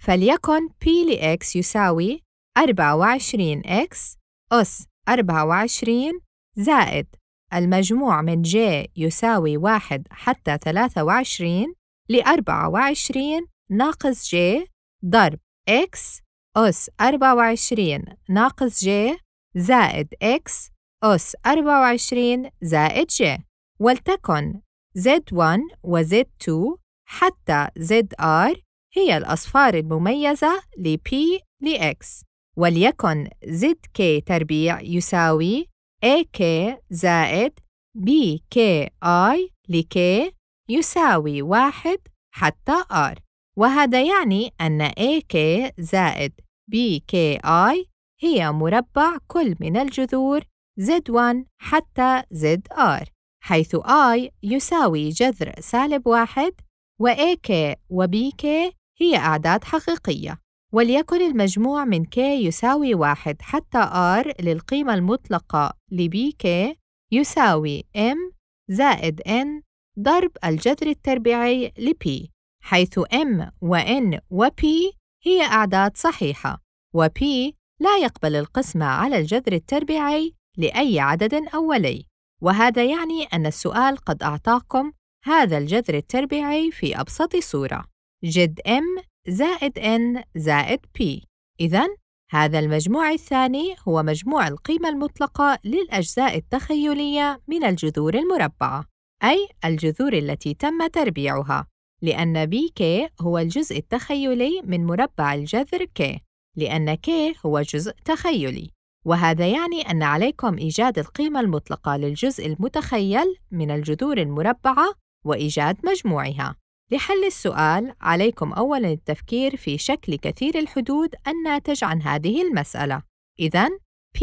فليكن P لx يساوي 24x أس 24 زائد المجموع من j يساوي 1 حتى 23 ل 24 ناقص j ضرب x أس 24 ناقص j زائد x أس 24 زائد j ولتكن Z1 و Z2 حتى ZR هي الأصفار المميزة لـ P لـ X وليكن ZK تربيع يساوي AK زائد BKI لK يساوي واحد حتى R وهذا يعني أن AK زائد BKI هي مربع كل من الجذور Z1 حتى ZR حيث I يساوي جذر سالب واحد و AK و BK هي أعداد حقيقية وليكن المجموع من k يساوي 1 حتى r للقيمة المطلقة لـ bk يساوي m زائد n ضرب الجذر التربيعي p حيث m و n و p هي أعداد صحيحة و p لا يقبل القسمة على الجذر التربيعي لأي عدد أولي وهذا يعني أن السؤال قد أعطاكم هذا الجذر التربيعي في أبسط صورة جد M زائد N زائد P إذا هذا المجموع الثاني هو مجموع القيمة المطلقة للأجزاء التخيلية من الجذور المربعة أي الجذور التي تم تربيعها لأن BK هو الجزء التخيلي من مربع الجذر K لأن K هو جزء تخيلي وهذا يعني أن عليكم إيجاد القيمة المطلقة للجزء المتخيل من الجذور المربعة وإيجاد مجموعها لحل السؤال عليكم أولاً التفكير في شكل كثير الحدود الناتج عن هذه المسألة إذا P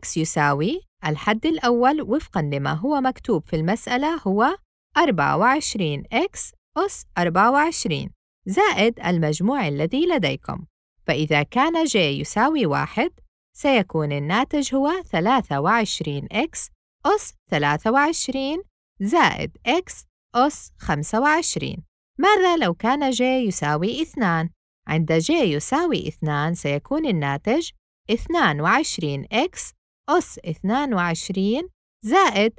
x يساوي الحد الأول وفقاً لما هو مكتوب في المسألة هو 24x أس 24 زائد المجموع الذي لديكم فإذا كان j يساوي واحد سيكون الناتج هو 23x أس 23 زائد x أس 25 ماذا لو كان ج يساوي اثنان؟ عند ج يساوي اثنان سيكون الناتج 22x أس 22 زائد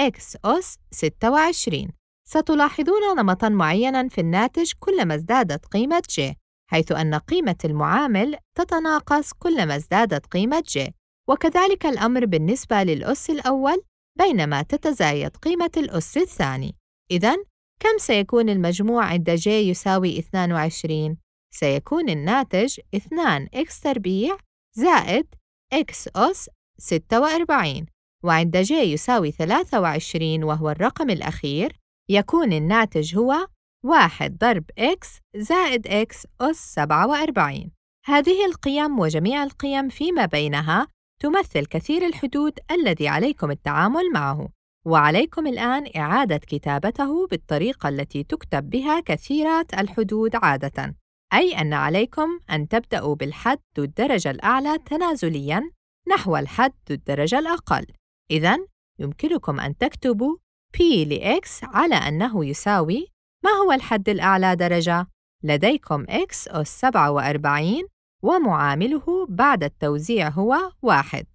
x أس 26 ستلاحظون نمطًا معينًا في الناتج كلما ازدادت قيمة ج، حيث أن قيمة المعامل تتناقص كلما ازدادت قيمة ج، وكذلك الأمر بالنسبة للأس الأول بينما تتزايد قيمة الأس الثاني إذا كم سيكون المجموع عند j يساوي 22؟ سيكون الناتج 2 x تربيع زائد x أس 46 وعند j يساوي 23 وهو الرقم الأخير يكون الناتج هو 1 ضرب x زائد x أس 47 هذه القيم وجميع القيم فيما بينها تمثل كثير الحدود الذي عليكم التعامل معه وعليكم الآن إعادة كتابته بالطريقة التي تكتب بها كثيرات الحدود عادة، أي أن عليكم أن تبدأوا بالحد ذو الدرجة الأعلى تنازليًا نحو الحد ذو الدرجة الأقل، إذًا يمكنكم أن تكتبوا P X على أنه يساوي ما هو الحد الأعلى درجة؟ لديكم x أس 47 ومعامله بعد التوزيع هو واحد،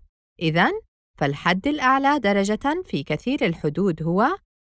إذًا فالحد الأعلى درجة في كثير الحدود هو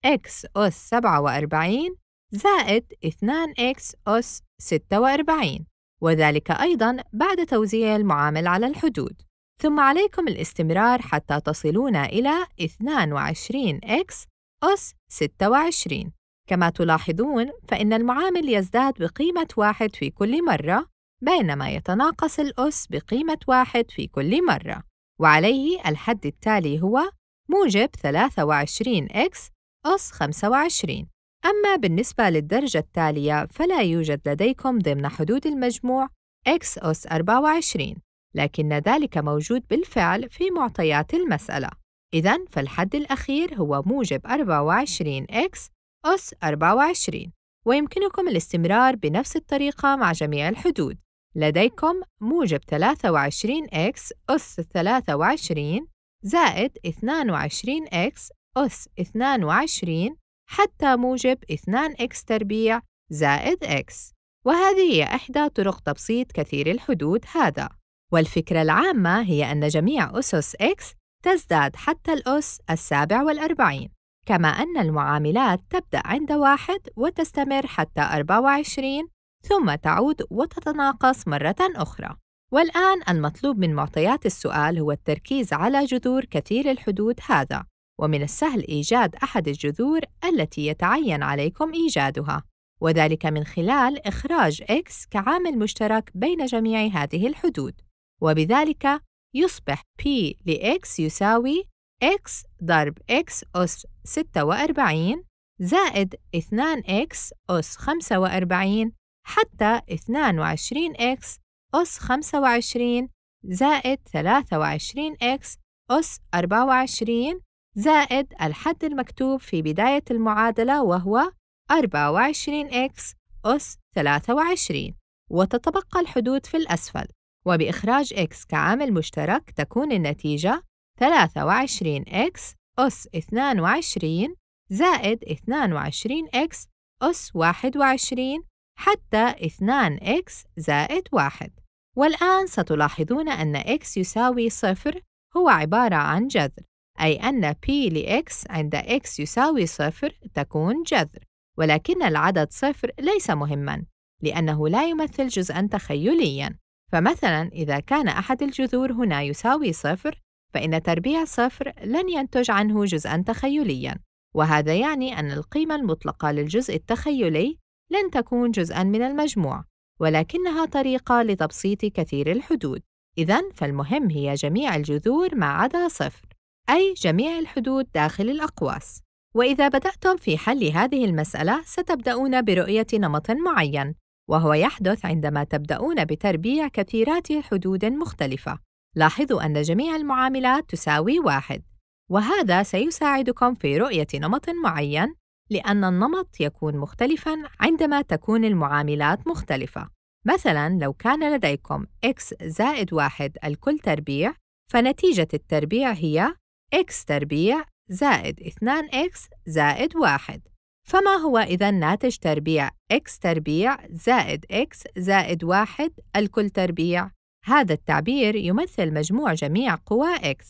x أس 47 زائد 2x أس 46 وذلك أيضاً بعد توزيع المعامل على الحدود ثم عليكم الاستمرار حتى تصلون إلى 22x أس 26 كما تلاحظون فإن المعامل يزداد بقيمة واحد في كل مرة بينما يتناقص الأس بقيمة واحد في كل مرة وعليه الحد التالي هو موجب 23x أس 25 أما بالنسبة للدرجة التالية فلا يوجد لديكم ضمن حدود المجموع x أس 24 لكن ذلك موجود بالفعل في معطيات المسألة إذن فالحد الأخير هو موجب 24x أس 24 ويمكنكم الاستمرار بنفس الطريقة مع جميع الحدود لديكم موجب 23x أس 23 زائد 22x أس 22 حتى موجب 2x تربيع زائد x وهذه هي إحدى طرق تبسيط كثير الحدود هذا والفكرة العامة هي أن جميع أسس x تزداد حتى الأس السابع والأربعين كما أن المعاملات تبدأ عند واحد وتستمر حتى 24 ثم تعود وتتناقص مرة أخرى والآن المطلوب من معطيات السؤال هو التركيز على جذور كثير الحدود هذا ومن السهل إيجاد أحد الجذور التي يتعين عليكم إيجادها وذلك من خلال إخراج x كعامل مشترك بين جميع هذه الحدود وبذلك يصبح p ل x يساوي x ضرب x أس 46 زائد 2x أس 45 حتى 22x أس 25 زائد 23x أس 24 زائد الحد المكتوب في بداية المعادلة وهو 24x أس 23 وتتبقى الحدود في الأسفل وبإخراج x كعامل مشترك تكون النتيجة 23x أس 22 زائد 22x أس 21 حتى 2x زائد 1 والآن ستلاحظون أن x يساوي صفر هو عبارة عن جذر أي أن p لx عند x يساوي صفر تكون جذر ولكن العدد صفر ليس مهمًا لأنه لا يمثل جزءًا تخيليًا فمثلًا إذا كان أحد الجذور هنا يساوي صفر فإن تربيع صفر لن ينتج عنه جزءًا تخيليًا وهذا يعني أن القيمة المطلقة للجزء التخيلي لن تكون جزءًا من المجموع، ولكنها طريقة لتبسيط كثير الحدود. إذا فالمهم هي جميع الجذور ما عدا صفر، أي جميع الحدود داخل الأقواس. وإذا بدأتم في حل هذه المسألة، ستبدأون برؤية نمط معين، وهو يحدث عندما تبدأون بتربيع كثيرات حدود مختلفة. لاحظوا أن جميع المعاملات تساوي واحد، وهذا سيساعدكم في رؤية نمط معين لأن النمط يكون مختلفاً عندما تكون المعاملات مختلفة. مثلاً لو كان لديكم x زائد واحد الكل تربيع، فنتيجة التربيع هي x تربيع زائد 2x زائد واحد. فما هو إذا ناتج تربيع x تربيع زائد x زائد واحد الكل تربيع؟ هذا التعبير يمثل مجموع جميع قوى x،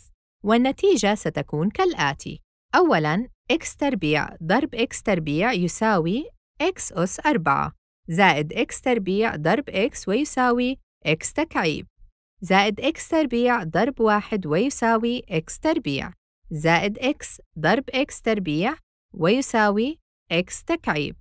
والنتيجة ستكون كالآتي: أولاً x تربيع ضرب x تربيع يساوي x أس 4 زائد x تربيع ضرب x ويساوي x تكعيب زائد x تربيع ضرب واحد ويساوي x تربيع زائد x ضرب x تربيع ويساوي x تكعيب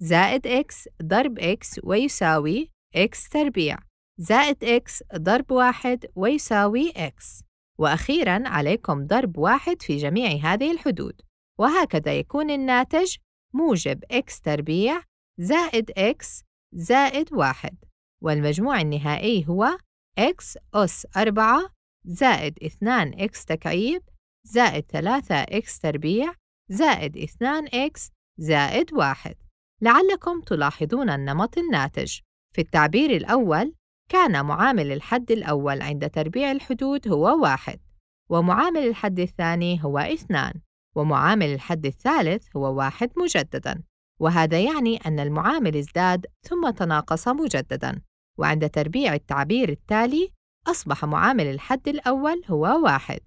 زائد x ضرب x ويساوي x تربيع زائد x ضرب واحد ويساوي x وأخيراً عليكم ضرب واحد في جميع هذه الحدود وهكذا يكون الناتج موجب x تربيع زائد x زائد واحد والمجموع النهائي هو x أس 4 زائد 2 x تكعيب زائد 3 x تربيع زائد 2 x زائد واحد لعلكم تلاحظون النمط الناتج في التعبير الأول كان معامل الحد الأول عند تربيع الحدود هو واحد ومعامل الحد الثاني هو 2 ومعامل الحد الثالث هو واحد مجدداً وهذا يعني أن المعامل ازداد ثم تناقص مجدداً وعند تربيع التعبير التالي أصبح معامل الحد الأول هو واحد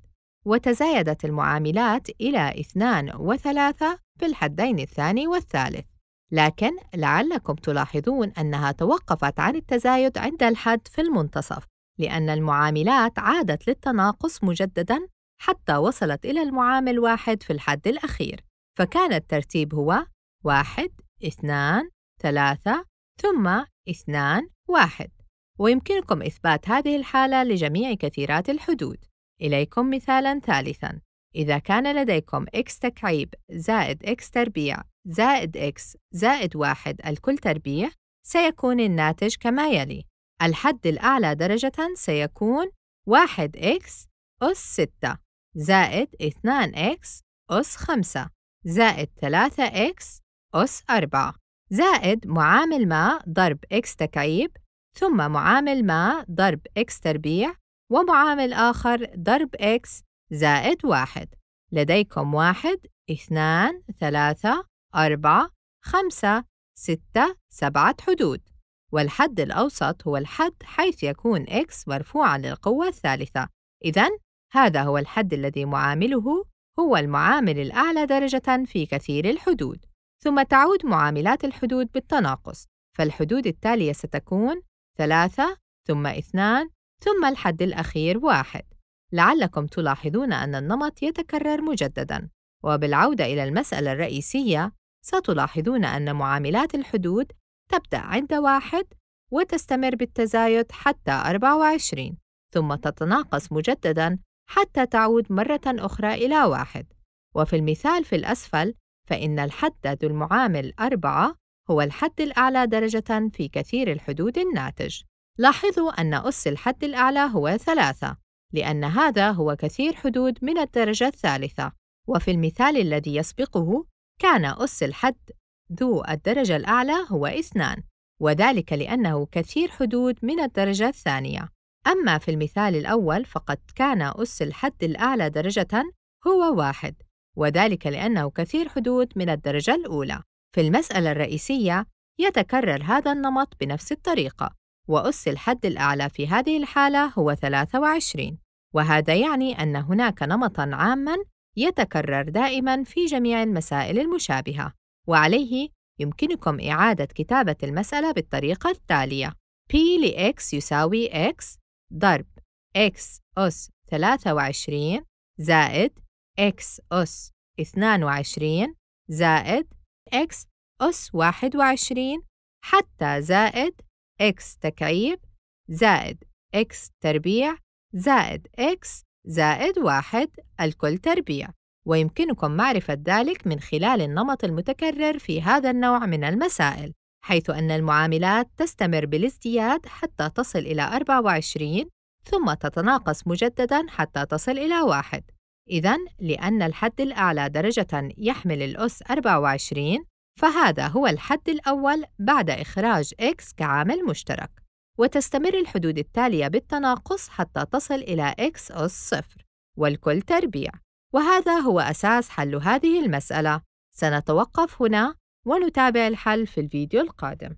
وتزايدت المعاملات إلى اثنان وثلاثة في الحدين الثاني والثالث لكن لعلكم تلاحظون أنها توقفت عن التزايد عند الحد في المنتصف لأن المعاملات عادت للتناقص مجدداً حتى وصلت إلى المعامل واحد في الحد الأخير فكان الترتيب هو واحد اثنان ثلاثة ثم اثنان واحد ويمكنكم إثبات هذه الحالة لجميع كثيرات الحدود إليكم مثالا ثالثا إذا كان لديكم x تكعيب زائد x تربيع زائد x زائد واحد الكل تربيع سيكون الناتج كما يلي الحد الأعلى درجة سيكون واحد x أس ستة زائد 2x أس 5 زائد 3x أس 4 زائد معامل ما ضرب x تكعيب ثم معامل ما ضرب x تربيع ومعامل آخر ضرب x زائد 1 لديكم 1 2 3 4 5 6 7 حدود والحد الأوسط هو الحد حيث يكون x مرفوعا للقوة الثالثة إذا هذا هو الحد الذي معامله هو المعامل الأعلى درجة في كثير الحدود، ثم تعود معاملات الحدود بالتناقص، فالحدود التالية ستكون ثلاثة ثم اثنان ثم الحد الأخير واحد. لعلكم تلاحظون أن النمط يتكرر مجددًا، وبالعودة إلى المسألة الرئيسية، ستلاحظون أن معاملات الحدود تبدأ عند واحد وتستمر بالتزايد حتى 24 ثم تتناقص مجددا حتى تعود مرة أخرى إلى واحد وفي المثال في الأسفل فإن الحد ذو المعامل أربعة هو الحد الأعلى درجة في كثير الحدود الناتج لاحظوا أن أس الحد الأعلى هو ثلاثة لأن هذا هو كثير حدود من الدرجة الثالثة وفي المثال الذي يسبقه كان أس الحد ذو الدرجة الأعلى هو اثنان وذلك لأنه كثير حدود من الدرجة الثانية أما في المثال الأول فقد كان أس الحد الأعلى درجة هو واحد وذلك لأنه كثير حدود من الدرجة الأولى في المسألة الرئيسية يتكرر هذا النمط بنفس الطريقة وأس الحد الأعلى في هذه الحالة هو 23 وهذا يعني أن هناك نمطاً عاماً يتكرر دائماً في جميع المسائل المشابهة وعليه يمكنكم إعادة كتابة المسألة بالطريقة التالية P x يساوي x ضرب x أس 23 زائد x أس 22 زائد x أس 21 حتى زائد x تكعيب زائد x تربيع زائد x زائد واحد الكل تربيع ويمكنكم معرفة ذلك من خلال النمط المتكرر في هذا النوع من المسائل حيث أن المعاملات تستمر بالازدياد حتى تصل إلى 24 ثم تتناقص مجدداً حتى تصل إلى 1 إذا لأن الحد الأعلى درجة يحمل الأس 24 فهذا هو الحد الأول بعد إخراج x كعامل مشترك وتستمر الحدود التالية بالتناقص حتى تصل إلى x أس 0 والكل تربيع وهذا هو أساس حل هذه المسألة سنتوقف هنا ونتابع الحل في الفيديو القادم